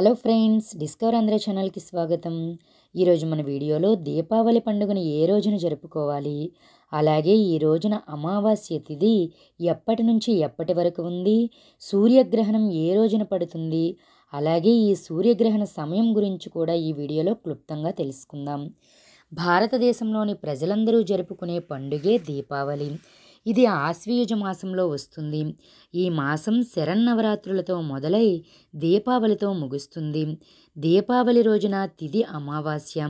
Hello friends discover Andhra ఛానల్కి స్వాగతం ఈరోజు మన వీడియోలో దీపావళి పండుగను ఏ రోజున జరుపుకోవాలి అలాగే ఈ రోజున అమావాస్య తిథి ఎప్పటి నుంచి ఎప్పటి వరకు ఉంది సూర్యగ్రహణం ఏ రోజున పడుతుంది అలాగే ఈ సూర్యగ్రహణ సమయం గురించి కూడా ఈ వీడియోలో క్లుప్తంగా తెలుసుకుందాం భారతదేశంలోని ప్రజలందరూ జరుపుకునే పండుగే దీపావళి ఇది ఆశ్వీయుజ మాసంలో వస్తుంది ఈ మాసం శరన్నవరాత్రులతో మొదలై దీపావళితో ముగుస్తుంది దీపావళి రోజున తిది అమావాస్య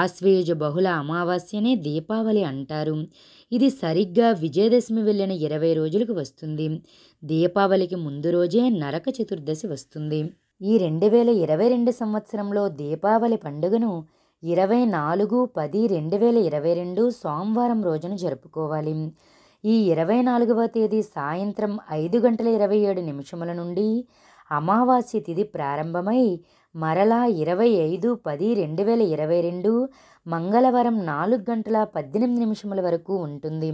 ఆశ్వయుజ బహుళ అమావాస్యనే దీపావళి అంటారు ఇది సరిగ్గా విజయదశమి వెళ్ళిన ఇరవై రోజులకు వస్తుంది దీపావళికి ముందు రోజే నరక చతుర్దశి వస్తుంది ఈ రెండు వేల ఇరవై రెండు సంవత్సరంలో దీపావళి పండుగను ఇరవై నాలుగు పది రెండు వేల ఇరవై రెండు సోమవారం రోజున జరుపుకోవాలి ఈ ఇరవై నాలుగవ తేదీ సాయంత్రం ఐదు గంటల ఇరవై ఏడు నిమిషముల నుండి అమావాస్య తిథి ప్రారంభమై మరలా ఇరవై ఐదు పది రెండు వేల ఇరవై రెండు మంగళవారం నాలుగు గంటల పద్దెనిమిది నిమిషముల వరకు ఉంటుంది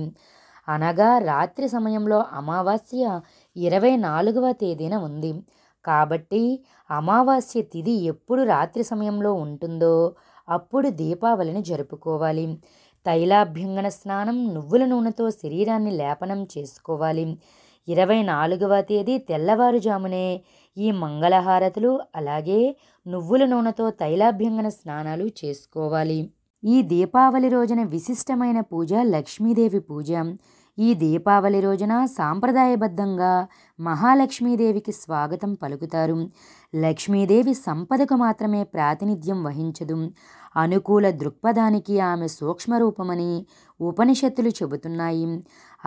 అనగా రాత్రి సమయంలో అమావాస్య ఇరవై నాలుగవ తేదీన ఉంది కాబట్టి అమావాస్య తిథి ఎప్పుడు రాత్రి సమయంలో ఉంటుందో అప్పుడు దీపావళిని జరుపుకోవాలి తైలాభ్యంగన స్నానం నువ్వుల నూనెతో శరీరాన్ని లేపనం చేసుకోవాలి ఇరవై నాలుగవ తేదీ తెల్లవారుజామునే ఈ మంగళహారతులు అలాగే నువ్వుల నూనెతో తైలాభ్యంగన స్నానాలు చేసుకోవాలి ఈ దీపావళి రోజున విశిష్టమైన పూజ లక్ష్మీదేవి పూజ ఈ దీపావళి రోజున సాంప్రదాయబద్ధంగా మహాలక్ష్మీదేవికి స్వాగతం పలుకుతారు లక్ష్మీదేవి సంపదకు మాత్రమే ప్రాతినిధ్యం వహించదు అనుకూల దృక్పథానికి ఆమె సూక్ష్మరూపమని ఉపనిషత్తులు చెబుతున్నాయి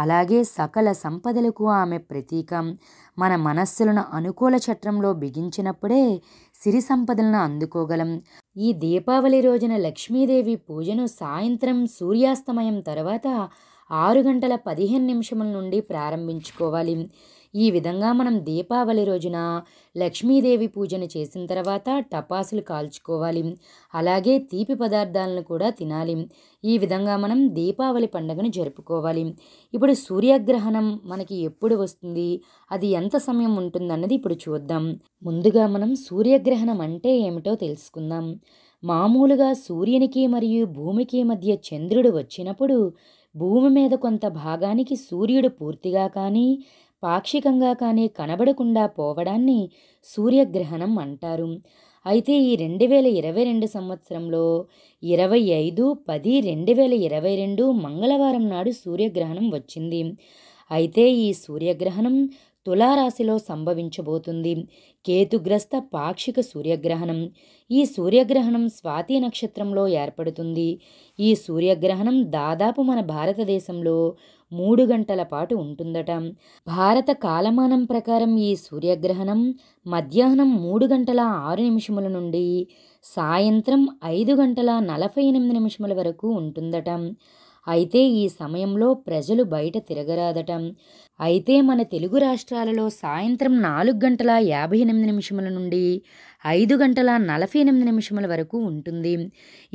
అలాగే సకల సంపదలకు ఆమె ప్రతీకం మన మనస్సులను అనుకూల చట్రంలో బిగించినప్పుడే సిరి సంపదలను అందుకోగలం ఈ దీపావళి రోజున లక్ష్మీదేవి పూజను సాయంత్రం సూర్యాస్తమయం తర్వాత ఆరు గంటల పదిహేను నిమిషముల నుండి ప్రారంభించుకోవాలి ఈ విధంగా మనం దీపావళి రోజున లక్ష్మీదేవి పూజను చేసిన తర్వాత టపాసులు కాల్చుకోవాలి అలాగే తీపి పదార్థాలను కూడా తినాలి ఈ విధంగా మనం దీపావళి పండుగను జరుపుకోవాలి ఇప్పుడు సూర్యగ్రహణం మనకి ఎప్పుడు వస్తుంది అది ఎంత సమయం ఉంటుందన్నది ఇప్పుడు చూద్దాం ముందుగా మనం సూర్యగ్రహణం అంటే ఏమిటో తెలుసుకుందాం మామూలుగా సూర్యునికి మరియు భూమికి మధ్య చంద్రుడు వచ్చినప్పుడు భూమి మీద కొంత భాగానికి సూర్యుడు పూర్తిగా కానీ పాక్షికంగా కానీ కనబడకుండా పోవడాన్ని సూర్యగ్రహణం అంటారు అయితే ఈ రెండు వేల ఇరవై రెండు సంవత్సరంలో ఇరవై ఐదు పది రెండు వేల ఇరవై రెండు మంగళవారం నాడు సూర్యగ్రహణం వచ్చింది అయితే ఈ సూర్యగ్రహణం తులారాశిలో సంభవించబోతుంది కేతుగ్రస్త పాక్షిక సూర్యగ్రహణం ఈ సూర్యగ్రహణం స్వాతి నక్షత్రంలో ఏర్పడుతుంది ఈ సూర్యగ్రహణం దాదాపు మన భారతదేశంలో మూడు గంటల పాటు ఉంటుందట భారత కాలమానం ప్రకారం ఈ సూర్యగ్రహణం మధ్యాహ్నం మూడు గంటల ఆరు నిమిషముల నుండి సాయంత్రం ఐదు గంటల నలభై ఎనిమిది నిమిషముల వరకు ఉంటుందట అయితే ఈ సమయంలో ప్రజలు బయట తిరగరాదటం అయితే మన తెలుగు రాష్ట్రాలలో సాయంత్రం నాలుగు గంటల యాభై ఎనిమిది నిమిషముల నుండి ఐదు గంటల నలభై ఎనిమిది నిమిషముల వరకు ఉంటుంది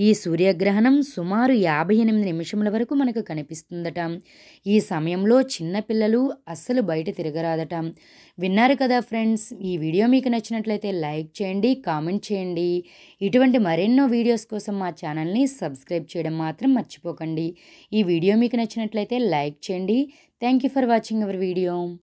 ఈ సూర్యగ్రహణం సుమారు యాభై ఎనిమిది నిమిషముల వరకు మనకు కనిపిస్తుందట ఈ సమయంలో చిన్నపిల్లలు అస్సలు బయట తిరగరాదట విన్నారు కదా ఫ్రెండ్స్ ఈ వీడియో మీకు నచ్చినట్లయితే లైక్ చేయండి కామెంట్ చేయండి ఇటువంటి మరెన్నో వీడియోస్ కోసం మా ఛానల్ని సబ్స్క్రైబ్ చేయడం మాత్రం మర్చిపోకండి ఈ వీడియో మీకు నచ్చినట్లయితే లైక్ చేయండి Thank you for watching our video.